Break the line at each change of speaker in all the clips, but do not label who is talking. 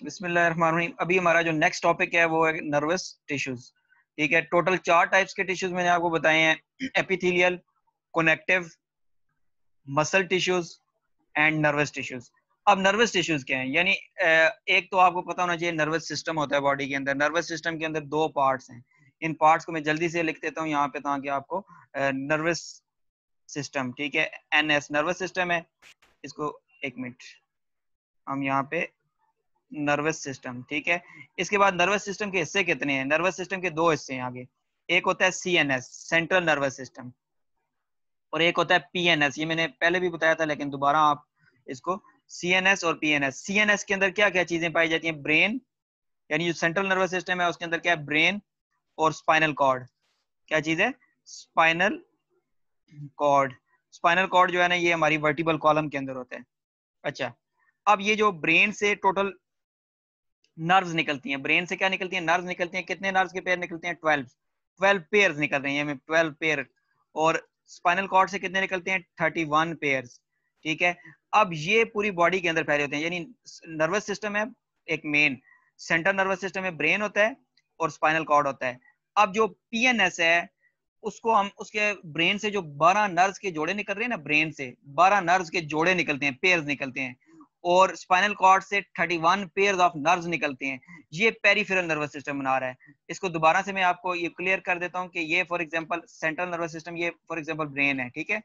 अभी हमारा जो नेक्स्ट टॉपिक है वो है नर्वस टिश्यूज ठीक है टोटल चार टाइप्स के टिश्यूज मैंने आपको बताए हैं epithelial connective muscle tissues and nervous tissues अब नर्वस टिश्यूज क्या हैं यानी एक तो आपको पता होना चाहिए नर्वस सिस्टम होता है बॉडी के अंदर नर्वस सिस्टम के अंदर दो पार्ट्स हैं इन पार्ट्स को मैं जल्दी से लिख देता हूँ यहाँ पे ताकि आपको नर्वस सिस्टम ठीक है एन एस नर्वस सिस्टम है इसको एक मिनट हम यहाँ पे नर्वस सिस्टम ठीक है इसके बाद नर्वस सिस्टम के हिस्से कितने हैं नर्वस सिस्टम के दो हिस्से हैं आगे एक होता है सी सेंट्रल नर्वस सिस्टम और एक होता है पी ये मैंने पहले भी बताया था लेकिन दोबारा आप इसको सी और पी एन के अंदर क्या क्या चीजें पाई जाती हैं ब्रेन यानी जो सेंट्रल नर्वस सिस्टम है उसके अंदर क्या है ब्रेन और स्पाइनल कॉर्ड क्या चीज है स्पाइनल कॉर्ड स्पाइनल कॉर्ड जो है ना ये हमारी वर्टिबल कॉलम के अंदर होते हैं अच्छा अब ये जो ब्रेन से टोटल नर्व्स निकलती हैं ब्रेन से क्या निकलती हैं नर्व्स निकलती हैं कितने नर्व्स के पेयर निकलते हैं ट्वेल्व ट्वेल्व पेयर निकल रहे हैं ट्वेल्व पेयर और स्पाइनल कॉर्ड से कितने निकलते हैं थर्टी वन पेयर ठीक है अब ये पूरी बॉडी के अंदर फैले होते हैं यानी नर्वस सिस्टम है एक मेन सेंट्रल नर्वस सिस्टम में ब्रेन होता है और स्पाइनल कॉर्ड होता है अब जो पीएनएस है उसको हम उसके ब्रेन से जो बारह नर्व्स के जोड़े निकल रहे हैं ना ब्रेन से बारह नर्व्स के जोड़े निकलते हैं पेयर निकलते हैं और स्पाइनल कॉर्ड से 31 पेयर ऑफ नर्व निकलते हैं ये पेरीफेरल नर्वस सिस्टम बना रहा है इसको दोबारा से मैं आपको ये क्लियर कर देता हूँ कि ये for example central nervous system ये फॉर एग्जांपल ब्रेन है ठीक है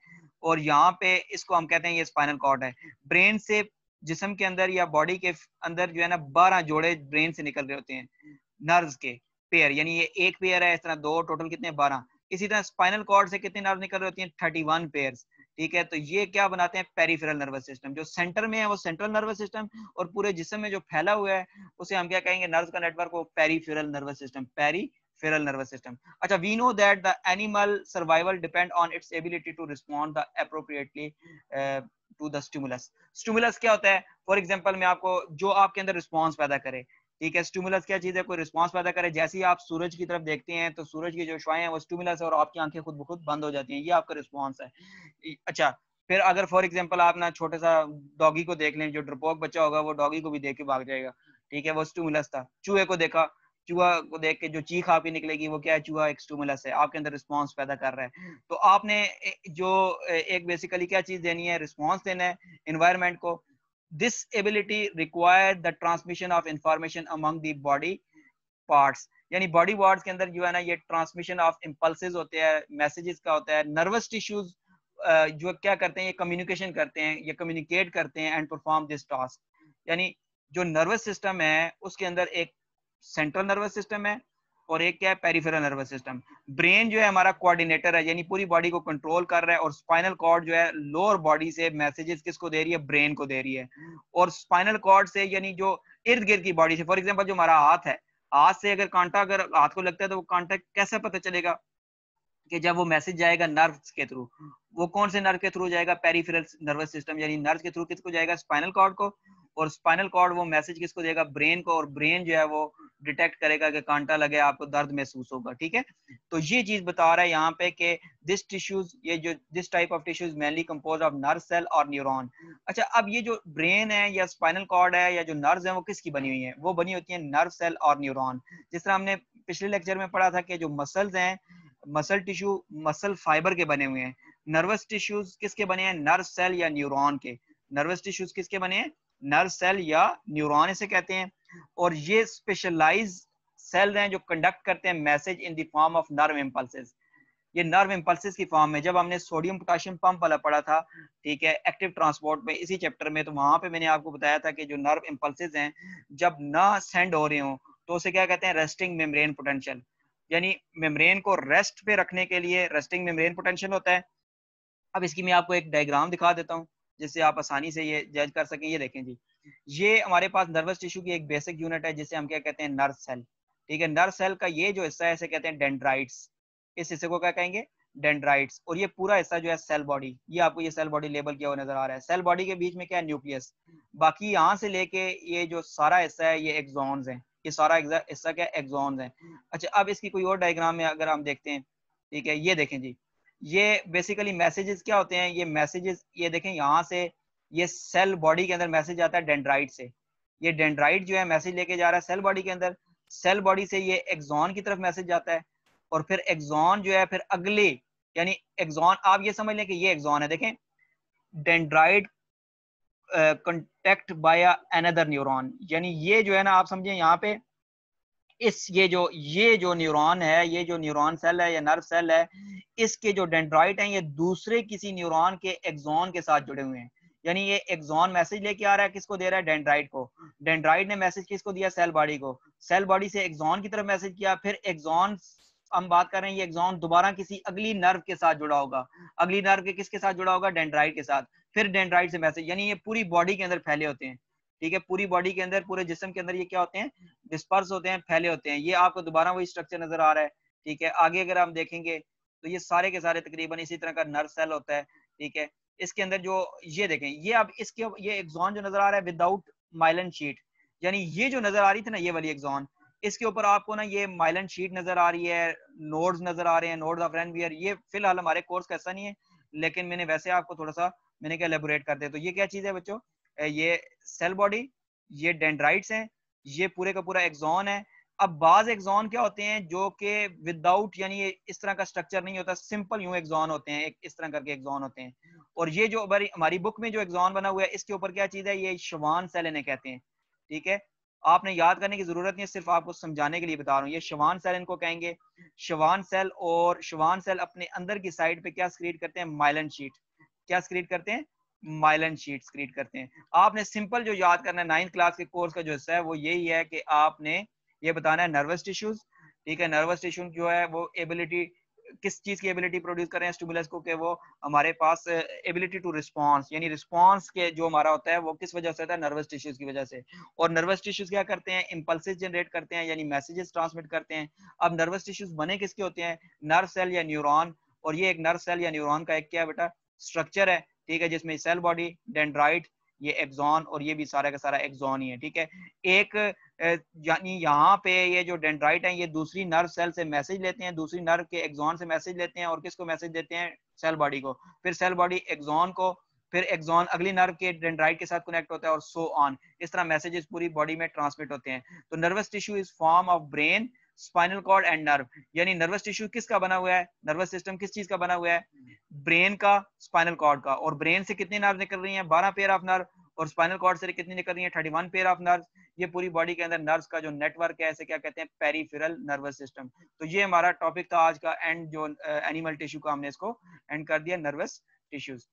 और यहाँ पे इसको हम कहते हैं ये स्पाइनल कॉर्ड है ब्रेन से जिसम के अंदर या बॉडी के अंदर जो है ना बारह जोड़े ब्रेन से निकल रहे होते हैं नर्व के पेयर यानी ये एक पेयर है इस तरह दो टोटल कितने बारह इसी तरह स्पाइनल कॉर्ड से कितने नर्व निकल रहे होते हैं थर्टी वन ठीक है तो ये क्या बनाते हैं पेरीफेरल नर्वस सिस्टम जो सेंटर में है वो सेंट्रल नर्वस सिस्टम और पूरे जिसम में जो फैला हुआ है उसे हम क्या कहेंगे नर्व का नेटवर्क वो peripheral nervous system peripheral nervous system अच्छा we know that the animal survival depend on its ability to respond the appropriately to the stimulus stimulus क्या होता है फॉर एग्जाम्पल मैं आपको जो आपके अंदर रिस्पॉन्स पैदा करे ठीक है स्टूमुलस क्या चीज है कोई रिस्पॉन्स पैदा करे जैसे ही आप सूरज की तरफ देखते हैं तो सूरज की जो शुआएं हैं वो स्टूमुलस है और आपकी आंखें खुद बखुद बंद हो जाती हैं ये आपका रिस्पॉन्स है अच्छा फिर अगर फॉर एग्जाम्पल आप ना छोटे सा डॉगी को देख लें जो ड्रपोक बच्चा होगा वो डॉगी को भी देख के भाग जाएगा ठीक है वो स्टूमुलस था चूहे को देखा चूहा को देख के जो चीख आपकी निकलेगी वो क्या है चूहा एक स्टूमुलस है आपके अंदर रिस्पॉन्स पैदा कर रहा है तो आपने जो एक बेसिकली क्या चीज देनी है रिस्पॉन्स देना है इन्वायरमेंट को this ability required the transmission of information among the body parts यानी बॉडी वार्ड के अंदर जो है ना ये ट्रांसमिशन ऑफ इम्पल्सिस होते हैं मैसेजेस का होता है नर्वस टिश्यूज जो क्या करते हैं ये कम्युनिकेशन करते हैं ये कम्युनिकेट करते हैं एंड परफॉर्म दिस टास्क यानी जो नर्वस सिस्टम है उसके अंदर एक सेंट्रल नर्वस सिस्टम है और एक क्या है पेरीफेरल नर्वस सिस्टम ब्रेन जो है हमारा कोऑर्डिनेटर है यानी पूरी बॉडी को कंट्रोल कर रहा है और स्पाइनल कॉर्ड जो है लोअर बॉडी से मैसेजेस किसको दे रही है ब्रेन को दे रही है और स्पाइनल कॉर्ड से यानी जो इर्द गिर्द की बॉडी से फॉर एग्जाम्पल जो हमारा हाथ है हाथ से अगर कांटा अगर हाथ को लगता है तो वो कांटा कैसे पता चलेगा कि जब वो मैसेज जाएगा नर्व के थ्रू वो कौन से नर्व के थ्रू जाएगा पेरीफेरल नर्वस सिस्टम यानी नर्व के थ्रू किसको जाएगा स्पाइनल कॉर्ड को और स्पाइनल कॉर्ड वो मैसेज किसको देगा ब्रेन को और ब्रेन जो है वो डिटेक्ट करेगा कि कांटा लगे आपको दर्द महसूस होगा ठीक है तो ये चीज बता रहा है यहाँ पे कि दिस टिश्यूज ये जो this type of tissues mainly compose of nerve cell और न्यूरॉन अच्छा अब ये जो ब्रेन है या स्पाइनल कॉर्ड है या जो नर्व है वो किसकी बनी हुई है वो बनी होती है नर्व सेल और न्यूरोन जिस तरह हमने पिछले लेक्चर में पढ़ा था कि जो मसल्स हैं मसल टिश्यू मसल फाइबर के बने हुए हैं नर्वस टिश्यूज किसके बने हैं नर्व सेल या न्यूरोन के नर्वस टिश्यूज किसके बने हैं नर्व सेल या न्यूरॉन इसे कहते हैं और ये स्पेशलाइज सेल हैं जो कंडक्ट करते हैं मैसेज इन दर्व फॉर्म ऑफ नर्व ये नर्व इम्पल्सिस की फॉर्म में जब हमने सोडियम पोटाशियम पंप वाला पढ़ा था ठीक है एक्टिव ट्रांसपोर्ट में इसी चैप्टर में तो वहां पे मैंने आपको बताया था कि जो नर्व इम्पल्सिस हैं जब ना सेंड हो रहे हो तो उसे क्या कहते हैं रेस्टिंग मेम्ब्रेन पोटेंशियल यानी मेम्ब्रेन को रेस्ट पे रखने के लिए रेस्टिंग मेम्ब्रेन पोटेंशियल होता है अब इसकी मैं आपको एक डायग्राम दिखा देता हूँ जिससे आप आसानी से ये जज कर सकें ये देखें जी ये हमारे पास नर्वस टिश्यू की एक बेसिक यूनिट है जिसे हम क्या कहते हैं नर्व सेल ठीक है नर्व सेल का ये जो हिस्सा है इसे कहते हैं डेंड्राइट्स इस हिस्से को क्या कहेंगे डेंड्राइट्स और ये पूरा हिस्सा जो है सेल बॉडी ये आपको ये सेल बॉडी लेबल किया हुआ नजर आ रहा है सेल बॉडी के बीच में क्या है न्यूक्लियस बाकी यहाँ से लेके ये जो सारा हिस्सा है ये एक्सॉन्स है ये सारा हिस्सा क्या है एक्सॉन्स है अच्छा अब इसकी कोई और डायग्राम में अगर हम देखते हैं ठीक है ये देखें जी ये बेसिकली मैसेजेस क्या होते हैं ये मैसेजेस ये देखें यहाँ से ये सेल बॉडी के अंदर मैसेज आता है डेंड्राइट से ये डेंड्राइट जो है मैसेज लेके जा रहा है सेल बॉडी के अंदर सेल बॉडी से ये एग्जॉन की तरफ मैसेज जाता है और फिर एग्जॉन जो है फिर अगले यानी एग्जॉन आप ये समझ लें कि ये एग्जॉन है देखें dendrite contact by another neuron यानी ये जो है ना आप समझें यहाँ पे इस ये जो ये जो न्यूरॉन है ये जो न्यूरॉन सेल है या नर्व सेल है इसके जो डेंड्राइट हैं ये दूसरे किसी न्यूरॉन के एग्जॉन के साथ जुड़े हुए हैं यानी ये एग्जॉन मैसेज लेके आ रहा है किसको दे रहा है डेंड्राइट को डेंड्राइट ने मैसेज किसको दिया सेल बॉडी को सेल बॉडी से एग्जॉन की तरफ मैसेज किया फिर एग्जॉन हम बात कर रहे हैं ये एग्जॉन दोबारा किसी अगली नर्व के साथ जुड़ा होगा अगली नर्व के किसके साथ जुड़ा होगा डेंड्राइट के साथ फिर डेंड्राइट से मैसेज यानी ये पूरी बॉडी के अंदर फैले होते हैं ठीक है पूरी बॉडी के अंदर पूरे जिसम के अंदर ये क्या होते हैं डिस्पर्स होते हैं फैले होते हैं ये आपको दोबारा वही स्ट्रक्चर नजर आ रहा है ठीक है आगे अगर हम देखेंगे तो ये सारे के सारे तकरीबन इसी तरह का नर्व सेल होता है ठीक है इसके अंदर जो ये देखें ये अब इसके ये एग्जॉन जो नजर आ रहा है विदाउट माइलन शीट यानी ये जो नजर आ रही थी ना ये वाली एग्जॉन इसके ऊपर आपको ना ये माइलन शीट नजर आ रही है नोड्स नजर आ रहे हैं नोड्स ऑफ रेनवियर ये फिलहाल हमारे कोर्स का ऐसा नहीं है लेकिन मैंने वैसे आपको थोड़ा सा मैंने क्या एलेबोरेट कर दिया तो ये क्या चीज है बच्चों ये सेल बॉडी ये डेंड्राइट्स हैं ये पूरे का पूरा एग्जॉन है अब बाज एग्जॉन क्या होते हैं जो कि विदाउट यानी इस तरह का स्ट्रक्चर नहीं होता सिंपल यूं एग्जॉन होते हैं एक इस तरह करके एग्जॉन होते हैं और ये जो हमारी बुक में जो एग्जॉन बना हुआ है इसके ऊपर क्या चीज है ये शवान सेल इन्हें कहते हैं ठीक है आपने याद करने की जरूरत नहीं है सिर्फ आपको समझाने के लिए बता रहा हूँ ये शवान सेल इनको कहेंगे शवान सेल और शवान सेल अपने अंदर की साइड पे क्या स्क्रीट करते हैं माइलन शीट क्या स्क्रीट करते हैं माइलन शीट्स क्रिएट करते हैं आपने सिंपल जो याद करना है नाइन्थ क्लास के कोर्स का जो हिस्सा है वो यही है कि आपने ये बताना है नर्वस टिश्यूज ठीक है नर्वस टिश्यू जो है वो एबिलिटी किस चीज की एबिलिटी प्रोड्यूस कर रहे हैं स्टूबुलस को के वो हमारे पास एबिलिटी टू रिस्पांस यानी रिस्पांस के जो हमारा होता है वो किस वजह से होता है नर्वस टिश्यूज की वजह से और नर्वस टिश्यूज क्या करते हैं इम्पल्स जनरेट करते हैं यानी मैसेजेस ट्रांसमिट करते हैं अब नर्वस टिश्यूज बने किसके होते हैं नर्व सेल या न्यूरोन और ये एक नर्व सेल या न्यूरोन का एक क्या बेटा स्ट्रक्चर है ठीक है जिसमें सेल बॉडी डेंड्राइट ये एक्सॉन और ये भी सारा का सारा एक्सॉन ही है ठीक है एक यानी यहाँ पे ये जो डेंड्राइट है ये दूसरी नर्व सेल से मैसेज लेते हैं दूसरी नर्व के एक्सॉन से मैसेज लेते हैं और किसको मैसेज देते हैं सेल बॉडी को फिर सेल बॉडी एक्सॉन को फिर एक्सॉन अगली नर्व के डेंड्राइट के साथ कनेक्ट होता है और सो so ऑन इस तरह मैसेजेस पूरी बॉडी में ट्रांसमिट होते हैं तो nervous tissue is form of brain spinal cord and nerve यानी नर्वस टिश्यू किसका बना हुआ है नर्वस सिस्टम किस चीज का बना हुआ है ब्रेन का स्पाइनल कॉर्ड का और ब्रेन से कितनी नर्व निकल रही है बारह पेयर ऑफ नर्व और स्पाइनल कॉर्ड से कितनी निकल रही है thirty one pair of nerve ये पूरी बॉडी के अंदर नर्व का जो नेटवर्क है ऐसे क्या कहते हैं पेरीफेरल नर्वस सिस्टम तो ये हमारा टॉपिक था आज का एंड जो एनिमल uh, टिश्यू का हमने इसको एंड कर दिया नर्वस टिश्यूज